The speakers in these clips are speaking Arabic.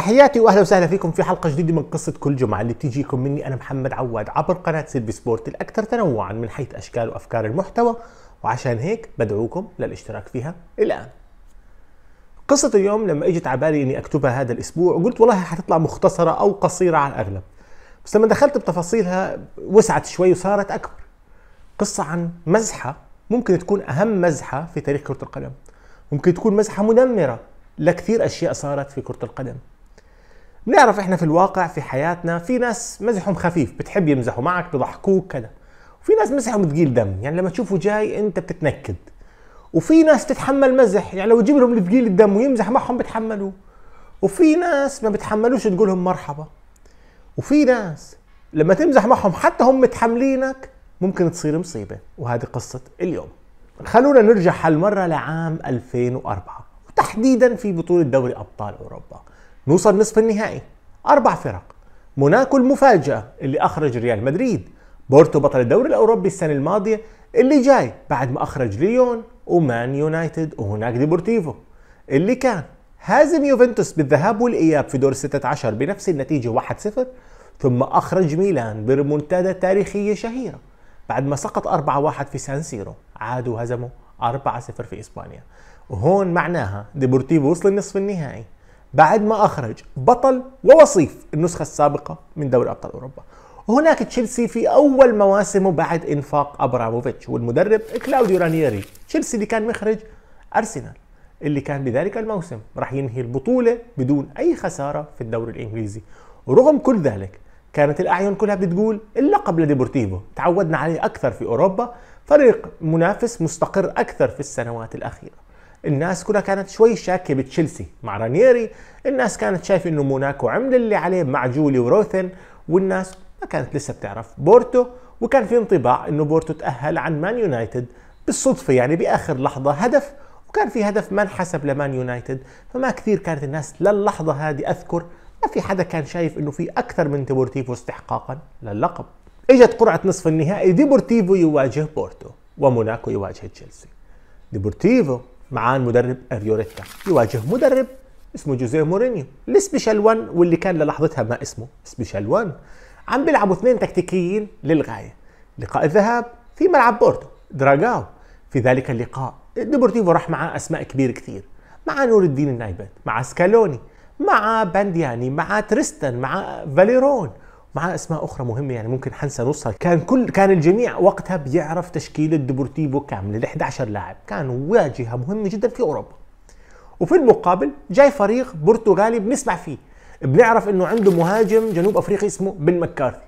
تحياتي واهلا وسهلا فيكم في حلقه جديده من قصه كل جمعه اللي بتجيكم مني انا محمد عواد عبر قناه سيلفي سبورت الاكثر تنوعا من حيث اشكال وافكار المحتوى وعشان هيك بدعوكم للاشتراك فيها الان. قصه اليوم لما اجت على بالي اني اكتبها هذا الاسبوع قلت والله حتطلع مختصره او قصيره على الاغلب. بس لما دخلت بتفاصيلها وسعت شوي وصارت اكبر. قصه عن مزحه ممكن تكون اهم مزحه في تاريخ كره القدم. ممكن تكون مزحه مدمره لكثير اشياء صارت في كره القدم. بنعرف احنا في الواقع في حياتنا في ناس مزحهم خفيف بتحب يمزحوا معك بضحكوك كذا وفي ناس مزحهم ثقيل دم يعني لما تشوفه جاي انت بتتنكد وفي ناس تتحمل مزح يعني لو تجيب لهم ثقيل الدم ويمزح معهم بتحملوه وفي ناس ما بتحملوش تقول لهم مرحبا وفي ناس لما تمزح معهم حتى هم متحملينك ممكن تصير مصيبه وهذه قصه اليوم خلونا نرجع هالمره لعام 2004 وتحديدا في بطوله دوري ابطال اوروبا نوصل نصف النهائي أربع فرق موناكو المفاجأة اللي أخرج ريال مدريد بورتو بطل الدوري الأوروبي السنة الماضية اللي جاي بعد ما أخرج ليون ومان يونايتد وهناك ديبورتيفو اللي كان هازم يوفنتوس بالذهاب والإياب في دور 16 بنفس النتيجة 1-0 ثم أخرج ميلان برمونتادا تاريخية شهيرة بعد ما سقط 4-1 في سان سيرو عادوا هزموا 4-0 في إسبانيا وهون معناها ديبورتيفو وصل النصف النهائي بعد ما أخرج بطل ووصيف النسخة السابقة من دوري أبطال أوروبا وهناك تشيلسي في أول مواسمه بعد إنفاق أبراموفيتش والمدرب كلاوديو رانيري تشيلسي اللي كان مخرج أرسنال اللي كان بذلك الموسم راح ينهي البطولة بدون أي خسارة في الدوري الإنجليزي ورغم كل ذلك كانت الأعين كلها بتقول اللقب لديبورتيفو تعودنا عليه أكثر في أوروبا فريق منافس مستقر أكثر في السنوات الأخيرة الناس كلها كانت شوي شاكه بتشيلسي مع رانييري الناس كانت شايفه انه موناكو عمل اللي عليه مع جولي وروثن والناس ما كانت لسه بتعرف بورتو وكان في انطباع انه بورتو تاهل عن مان يونايتد بالصدفه يعني باخر لحظه هدف وكان في هدف ما انحسب لمان يونايتد فما كثير كانت الناس للحظه هذه اذكر ما في حدا كان شايف انه في اكثر من ديبورتيفو استحقاقا للقب اجت قرعه نصف النهائي ديبورتيفو يواجه بورتو وموناكو يواجه تشيلسي ديبورتيفو مع المدرب اريوريتا يواجه مدرب اسمه جوزيه مورينيو السبيشال 1 واللي كان للحظتها ما اسمه سبيشال 1 عم بيلعبوا اثنين تكتيكيين للغايه لقاء الذهاب في ملعب بورتو دراغاو في ذلك اللقاء ديبورتيفو راح معاه اسماء كبيره كثير مع نور الدين النايبات مع سكالوني مع باندياني مع تريستان مع فاليرون معاه اسماء اخرى مهمه يعني ممكن حنسى نصها كان كل كان الجميع وقتها بيعرف تشكيله ديبورتيفو كامله ال 11 لاعب كان واجهه مهمه جدا في اوروبا وفي المقابل جاي فريق برتغالي بنسمع فيه بنعرف انه عنده مهاجم جنوب افريقي اسمه بن مكارثي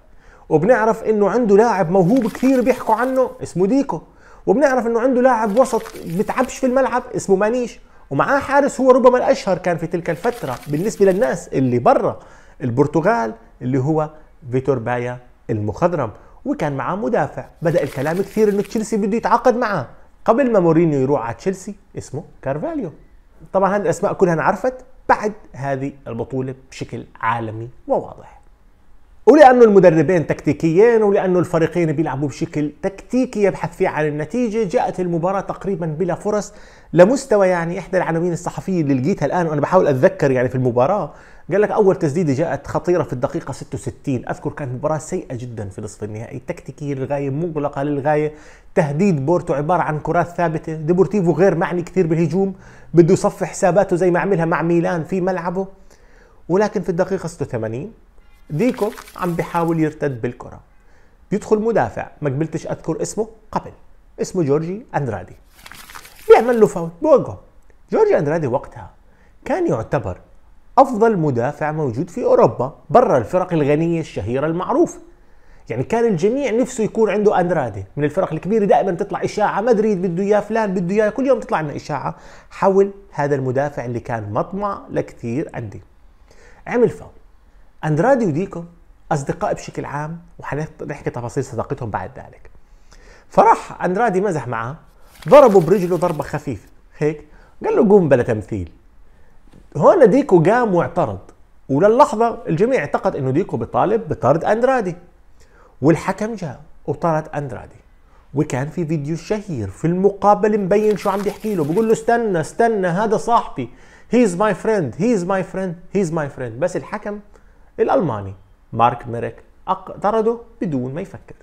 وبنعرف انه عنده لاعب موهوب كثير بيحكوا عنه اسمه ديكو وبنعرف انه عنده لاعب وسط بتعبش في الملعب اسمه مانيش ومعاه حارس هو ربما الاشهر كان في تلك الفتره بالنسبه للناس اللي برا البرتغال اللي هو فيتور بايا المخضرم وكان معاه مدافع بدا الكلام كثير انه تشيلسي بده يتعاقد معاه قبل ما مورينيو يروح على تشيلسي اسمه كارفاليو طبعا هذه الاسماء كلها انعرفت بعد هذه البطوله بشكل عالمي وواضح ولانه المدربين تكتيكيين ولانه الفريقين بيلعبوا بشكل تكتيكي يبحث فيه عن النتيجه جاءت المباراه تقريبا بلا فرص لمستوى يعني احدى العناوين الصحفيه اللي لقيتها الان وانا بحاول اتذكر يعني في المباراه قال لك اول تسديده جاءت خطيره في الدقيقه 66 اذكر كانت مباراه سيئه جدا في نصف النهائي تكتيكيه للغايه مغلقه للغايه تهديد بورتو عباره عن كرات ثابته ديبورتيفو غير معني كثير بالهجوم بده يصفي حساباته زي ما عملها مع ميلان في ملعبه ولكن في الدقيقه 86 ديكو عم بيحاول يرتد بالكره بيدخل مدافع ما قبلتش اذكر اسمه قبل اسمه جورجي اندرادي بيعمل له فاول بوقعه جورجي اندرادي وقتها كان يعتبر افضل مدافع موجود في اوروبا برا الفرق الغنيه الشهيره المعروفه يعني كان الجميع نفسه يكون عنده اندرادي من الفرق الكبيره دائما تطلع اشاعه مدريد بده اياه فلان بده اياه كل يوم تطلع لنا اشاعه حول هذا المدافع اللي كان مطمع لكثير انديه عمل فاول أندرادي وديكو أصدقاء بشكل عام وحنحكي تفاصيل صداقتهم بعد ذلك فراح أندرادي مزح معاه ضربه برجله ضربة خفيفة هيك قال له قوم بلا تمثيل هون ديكو قام واعترض وللحظة الجميع اعتقد انه ديكو بيطالب بطرد اندرادي والحكم جاء وطرد اندرادي وكان في فيديو شهير في المقابلة مبين شو عم بيحكي له بقول له استنى استنى هذا صاحبي هيز ماي فريند هيز ماي فريند هيز ماي فريند بس الحكم الألماني مارك ميريك طرده بدون ما يفكر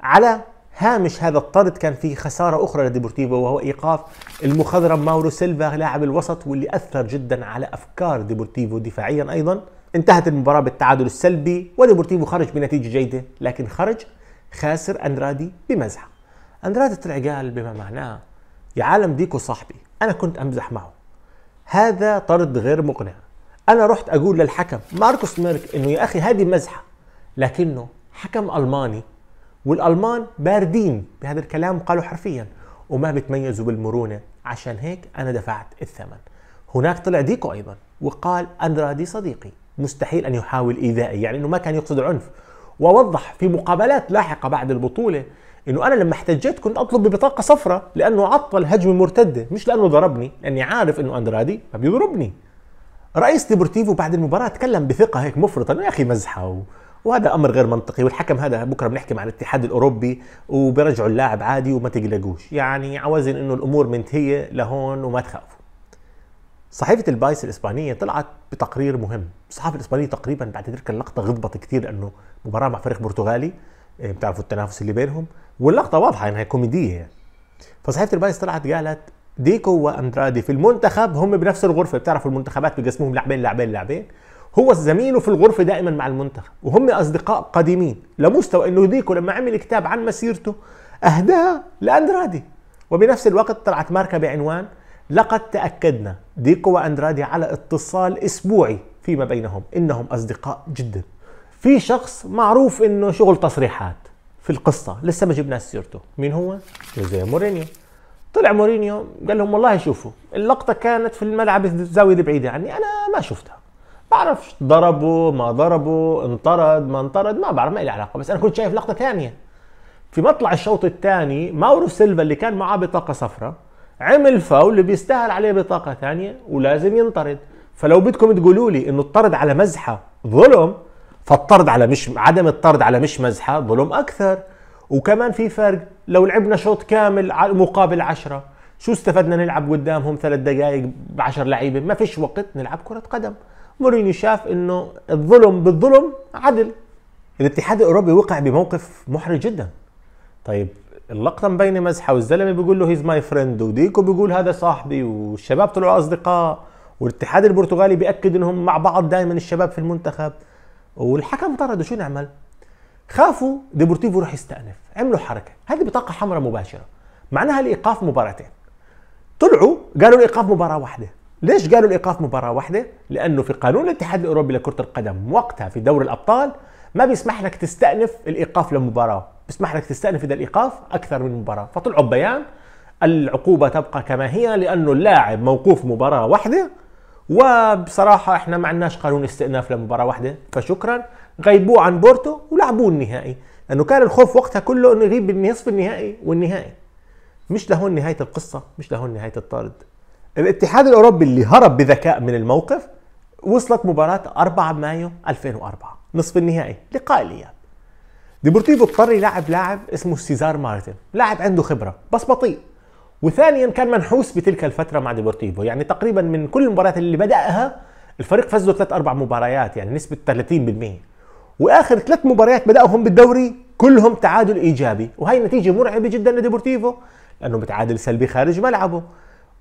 على هامش هذا الطرد كان في خسارة أخرى لديبورتيفو وهو إيقاف المخضرم ماورو سيلفا لاعب الوسط واللي أثر جدا على أفكار ديبورتيفو دفاعيا أيضا انتهت المباراة بالتعادل السلبي وديبورتيفو خرج بنتيجة جيدة لكن خرج خاسر أندرادي بمزحة أندرادي طلع قال بما معناه يا عالم ديكو صاحبي أنا كنت أمزح معه هذا طرد غير مقنع انا رحت اقول للحكم ماركوس ميرك انه يا اخي هذه مزحه لكنه حكم الماني والالمان باردين بهذا الكلام قالوا حرفيا وما بتميزوا بالمرونه عشان هيك انا دفعت الثمن هناك طلع ديكو ايضا وقال اندرادي صديقي مستحيل ان يحاول ايذائي يعني انه ما كان يقصد العنف ووضح في مقابلات لاحقه بعد البطوله انه انا لما احتجيت كنت اطلب ببطاقه صفراء لانه عطل هجمه مرتده مش لانه ضربني لاني عارف انه اندرادي ما بيضربني رئيس ديبورتيفو بعد المباراة تكلم بثقة هيك مفرطة انه يا اخي مزحة و... وهذا امر غير منطقي والحكم هذا بكره بنحكي مع الاتحاد الاوروبي وبرجعوا اللاعب عادي وما تقلقوش يعني عوزن انه الامور منتهيه لهون وما تخافوا صحيفة البايس الإسبانية طلعت بتقرير مهم، الصحافة الإسبانية تقريبا بعد تلك اللقطة غضبت كثير لأنه مباراة مع فريق برتغالي إيه، بتعرفوا التنافس اللي بينهم، واللقطة واضحة إنها كوميدية يعني. فصحيفة البايس طلعت قالت ديكو واندرادي في المنتخب هم بنفس الغرفه بتعرف المنتخبات بجسمهم لاعبين لاعبين لاعبين هو زميله في الغرفه دائما مع المنتخب وهم اصدقاء قديمين لمستوى انه ديكو لما عمل كتاب عن مسيرته اهداه لاندرادي وبنفس الوقت طلعت ماركه بعنوان لقد تاكدنا ديكو واندرادي على اتصال اسبوعي فيما بينهم انهم اصدقاء جدا في شخص معروف انه شغل تصريحات في القصه لسه ما جبنا سيرته مين هو جوزيه مورينيو طلع مورينيو قال لهم والله شوفوا اللقطه كانت في الملعب الزاويه البعيده بعيده عني انا ما شفتها بعرف ضربه ما ضربه انطرد ما انطرد ما بعرف ما لي علاقه بس انا كنت شايف لقطه ثانيه في مطلع الشوط الثاني ماورو سيلفا اللي كان معاه بطاقه صفراء عمل فاول اللي بيستاهل عليه بطاقه ثانيه ولازم ينطرد فلو بدكم تقولوا لي انه الطرد على مزحه ظلم فالطرد على مش عدم الطرد على مش مزحه ظلم اكثر وكمان في فرق لو لعبنا شوط كامل مقابل عشرة شو استفدنا نلعب قدامهم ثلاث دقائق بعشر لعيبة ما فيش وقت نلعب كرة قدم مورينيو شاف انه الظلم بالظلم عدل الاتحاد الاوروبي وقع بموقف محرج جدا طيب اللقطة مبينة مزحة والزلمة بيقول له هيز ماي فريند وديكو بيقول هذا صاحبي والشباب طلعوا أصدقاء والاتحاد البرتغالي بيأكد انهم مع بعض دائما الشباب في المنتخب والحكم طرده شو نعمل؟ خافوا ديبورتيفو يروح يستأنف عملوا حركة هذه بطاقة حمراء مباشرة معناها الإيقاف مباراتين طلعوا قالوا الإيقاف مباراة واحدة ليش قالوا الإيقاف مباراة واحدة؟ لأنه في قانون الاتحاد الأوروبي لكرة القدم وقتها في دوري الأبطال ما بيسمح لك تستأنف الإيقاف لمباراة بيسمح لك تستأنف إذا الإيقاف أكثر من مباراة فطلعوا ببيان العقوبة تبقى كما هي لأنه اللاعب موقوف مباراة واحدة وبصراحة احنا ما عندناش قانون استئناف لمباراة واحدة فشكرا غيبوه عن بورتو ولعبوه النهائي لانه كان الخوف وقتها كله انه يغيب بالنصف النهائي والنهائي مش لهون نهايه القصه مش لهون نهايه الطرد الاتحاد الاوروبي اللي هرب بذكاء من الموقف وصلت مباراه 4 مايو 2004 نصف النهائي لقاء الاياب ديبورتيفو اضطر يلعب لاعب اسمه سيزار مارتن لاعب عنده خبره بس بطيء وثانيا كان منحوس بتلك الفتره مع ديبورتيفو يعني تقريبا من كل المباريات اللي بداها الفريق فزوا ثلاث اربع مباريات يعني نسبه 30% واخر ثلاث مباريات بداهم بالدوري كلهم تعادل ايجابي وهي نتيجه مرعبه جدا لديبورتيفو لانه متعادل سلبي خارج ملعبه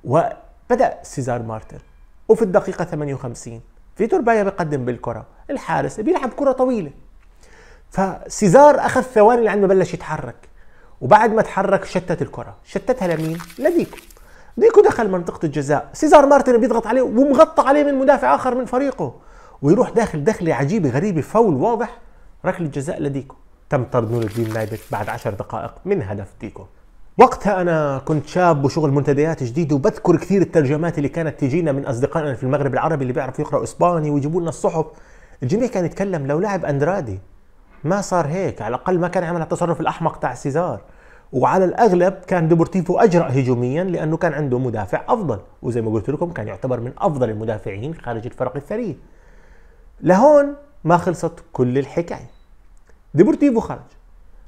وبدا سيزار مارتن وفي الدقيقه 58 فيتور بايا بيقدم بالكره الحارس بيلعب كره طويله فسيزار اخذ ثواني لعند ما بلش يتحرك وبعد ما تحرك شتت الكره شتتها لمين لديكو ديكو دخل منطقه الجزاء سيزار مارتن بيضغط عليه ومغطى عليه من مدافع اخر من فريقه ويروح داخل دخله عجيبه غريبه فول واضح ركله جزاء لديكو تم طرد نور الدين لايبت بعد عشر دقائق من هدف ديكو وقتها انا كنت شاب وشغل منتديات جديد وبذكر كثير الترجمات اللي كانت تجينا من اصدقائنا في المغرب العربي اللي بيعرفوا يقراوا اسباني ويجيبوا لنا الصحف الجميع كان يتكلم لو لعب اندرادي ما صار هيك على الاقل ما كان عمل التصرف الاحمق تاع سيزار وعلى الاغلب كان ديبورتيفو اجرأ هجوميا لانه كان عنده مدافع افضل وزي ما قلت لكم كان يعتبر من افضل المدافعين خارج الفرق الثري لهون ما خلصت كل الحكاية ديبورتيفو خرج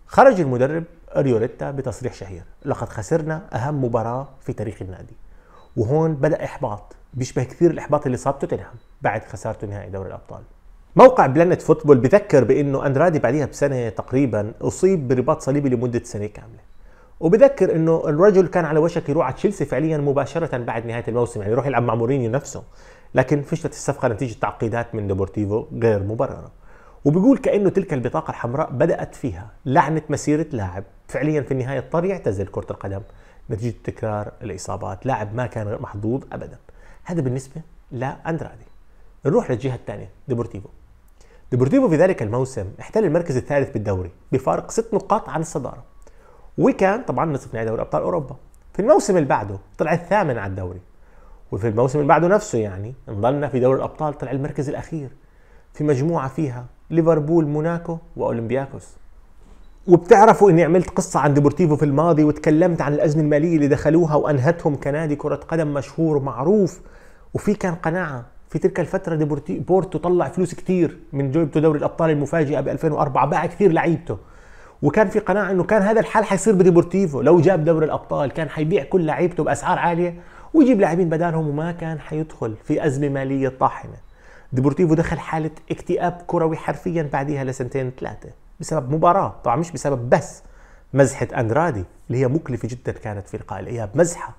خرج المدرب أريوريتا بتصريح شهير لقد خسرنا أهم مباراة في تاريخ النادي وهون بدأ إحباط بيشبه كثير الإحباط اللي صاب توتنهام بعد خسارته نهائي دوري الأبطال موقع بلانت فوتبول بذكر بانه اندرادي بعديها بسنه تقريبا اصيب برباط صليبي لمده سنه كامله وبذكر انه الرجل كان على وشك يروح على تشيلسي فعليا مباشره بعد نهايه الموسم يعني يروح يلعب مع مورينيو نفسه لكن فشلت الصفقة نتيجة تعقيدات من ديبورتيفو غير مبررة وبيقول كأنه تلك البطاقة الحمراء بدأت فيها لعنة مسيرة لاعب فعليا في النهاية اضطر يعتزل كرة القدم نتيجة تكرار الإصابات لاعب ما كان محظوظ أبدا هذا بالنسبة لأندرادي نروح للجهة الثانية ديبورتيفو ديبورتيفو في ذلك الموسم احتل المركز الثالث بالدوري بفارق ست نقاط عن الصدارة وكان طبعا نصف نهائي دوري أبطال أوروبا في الموسم اللي بعده طلع الثامن على الدوري وفي الموسم اللي بعده نفسه يعني نضلنا في دوري الابطال طلع المركز الاخير في مجموعه فيها ليفربول موناكو واولمبياكوس وبتعرفوا اني عملت قصه عن ديبورتيفو في الماضي وتكلمت عن الازمه الماليه اللي دخلوها وانهتهم كنادي كره قدم مشهور ومعروف وفي كان قناعه في تلك الفتره ديبورتي بورتو طلع فلوس كثير من جوبته دوري الابطال المفاجئه ب 2004 باع كثير لعيبته وكان في قناعه انه كان هذا الحال حيصير بديبورتيفو لو جاب دوري الابطال كان حيبيع كل لعيبته باسعار عاليه ويجيب لاعبين بدالهم وما كان حيدخل في ازمه ماليه طاحنه ديبورتيفو دخل حاله اكتئاب كروي حرفيا بعديها لسنتين ثلاثه بسبب مباراه طبعا مش بسبب بس مزحه اندرادي اللي هي مكلفه جدا كانت في لقاء الاياب مزحه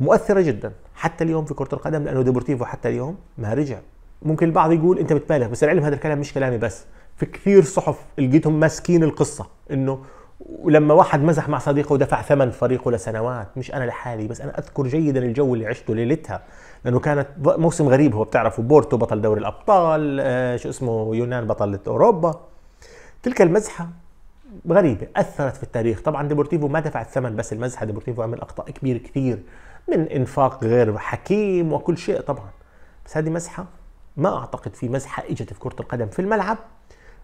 مؤثره جدا حتى اليوم في كره القدم لانه ديبورتيفو حتى اليوم ما رجع ممكن البعض يقول انت بتبالغ بس العلم هذا الكلام مش كلامي بس في كثير صحف لقيتهم ماسكين القصه انه ولما واحد مزح مع صديقه ودفع ثمن فريقه لسنوات مش انا لحالي بس انا اذكر جيدا الجو اللي عشته ليلتها لانه كانت موسم غريب هو بتعرفوا بورتو بطل دوري الابطال آه شو اسمه يونان بطل اوروبا تلك المزحه غريبة أثرت في التاريخ طبعا ديبورتيفو ما دفع الثمن بس المزحة ديبورتيفو عمل أخطاء كبيرة كثير من إنفاق غير حكيم وكل شيء طبعا بس هذه مزحة ما أعتقد في مزحة إجت في كرة القدم في الملعب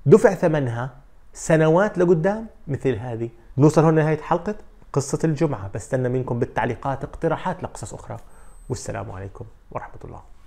دفع ثمنها سنوات لقدام مثل هذه نوصل هنا لنهاية حلقة قصة الجمعة بستنى منكم بالتعليقات اقتراحات لقصص أخرى والسلام عليكم ورحمة الله